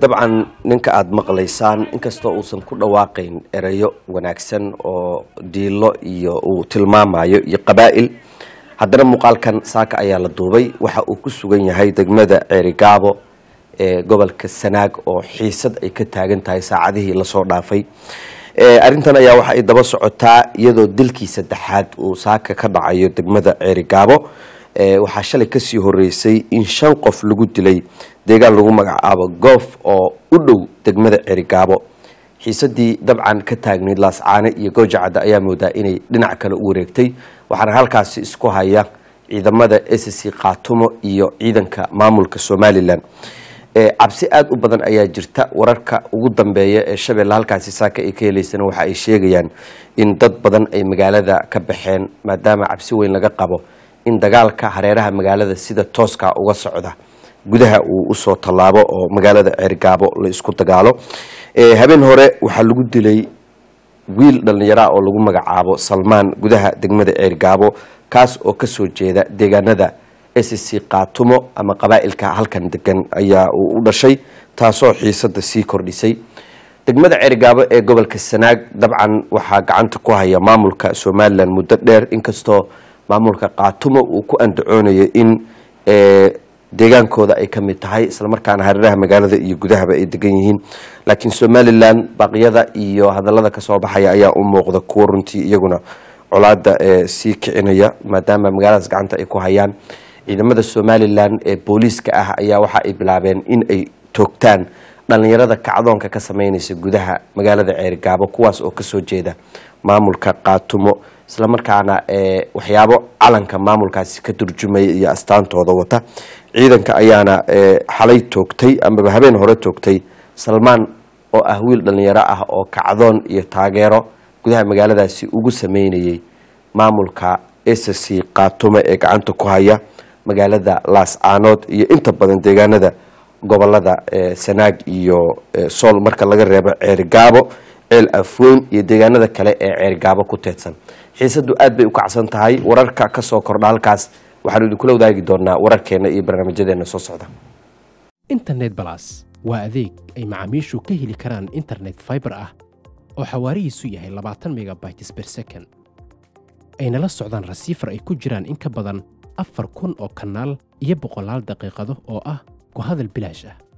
dabcan ninka aada maqlaysaan inkastoo uusan ku dhawaaqayn erayo wanaagsan oo diilo iyo uu tilmaamayo iyo qabaa'il haddana muuqaalkan saaka ayaa la duubay waxa uu ku sugan yahay degmada ceerigaabo ee gobolka sanaag oo xiisad ay ka taagan tahay saacadihii lasoo dhaafay arintan ayaa waxa ay daba socotaa iyadoo dilkii saddexaad uu saaka ka dhacayo degmada ceerigaabo waxaa shalay kasii horeysay in shan qof lagu dilay deegaan lagu magacaabo goof oo u dhow degmada cerigaabo xiisadii dabcan ka taagnayd laascaane iyo goojacadda ayaa moodaa inay dhinac kale u wareegtay waxaana halkaasi isku haya ciidamada sc khaatumo iyo ciidanka maamulka somalilan cabsi aada u badan ayaa jirta wararka ugu dambeeya ee shabeelle halkaasi saaka ay ka helaysana waxa ay sheegayaan in dad badan ay magaalada ka baxeen maadaama cabsi weyn laga qabo in dagaalka hareeraha magaalada sida tooska uga socda gudaha uu usoo tallaabo oo magaalada ceergaabo la isku dagaalo habeen hore waxaa lagu dilay wiil dhallinyaraa oo lagu magacaabo salmaan gudaha degmada ceergaabo kaas oo kasoo jeeda deegaanada sc qaatumo ama qabaa'ilka halkan degan ayaa uu u dhashay taasoo xiisada sii kordhisay degmada ceergaabo ee gobolka sanaag dabcan waxaa gacanta ku haya maamulka somalilan muddo dheer inkastoo maamulka qaatumo uu ku andacoonayo in eh, deegaankooda ay kamid tahay islamarkaana hareeraha magaalada iyo gudahaba ay degan yihiin laakiin somalilan baaqyada iyo hadalada kasoo baxaya ayaa u muuqda kuwa runtii iyaguna colaada ee eh, sii kicinaya maadaama magaaladaas gacanta ay ku hayaan ciidamada somalilan ee booliiska ah ayaa waxa ay bilaabeen in ay toogtaan dhalinyarada kacdoonka ka sameynaysa gudaha magaalada ceerigaabo kuwaas oo kasoo jeeda maamulka qaatumo isla markaana eh, waxyaabo calanka maamulkaasi ka turjumaya iyo astaantooda wata ciidanka ayaana eh, xalay toogtay amaba habeen hore toogtay salmaan oo ah wiil dhalinyaro ah oo kacdoon iyo taageero gudaha magaaladaasi ugu sameynayay maamulka ssc qaatume ee gacanta ku haya magaalada laas laascaanood iyo inta badan deegaanada gobolada eh, sanaag iyo sool marka laga reebo ceergaabo ceel afweyn iyo deegaanada kale ee ceergaabo ku teedsan xiisadu aad bay u kacsan tahay wararka ka soo kordha halkaas waxaanu idinkula wadaagi doonaa wararkeenna iyo barnaamijyadeenna soo socda internet balas waa adeeg ay macaamiishu ka heli karaan internet fiber ah oo xawaarihiisu yahay labaatan megabytes ber second ayna la socdaan rasiifar ay ku jiraan in ka badan afar kun oo kanaal iyo boqolaal daqiiqado oo ah ku hadal bilaash ah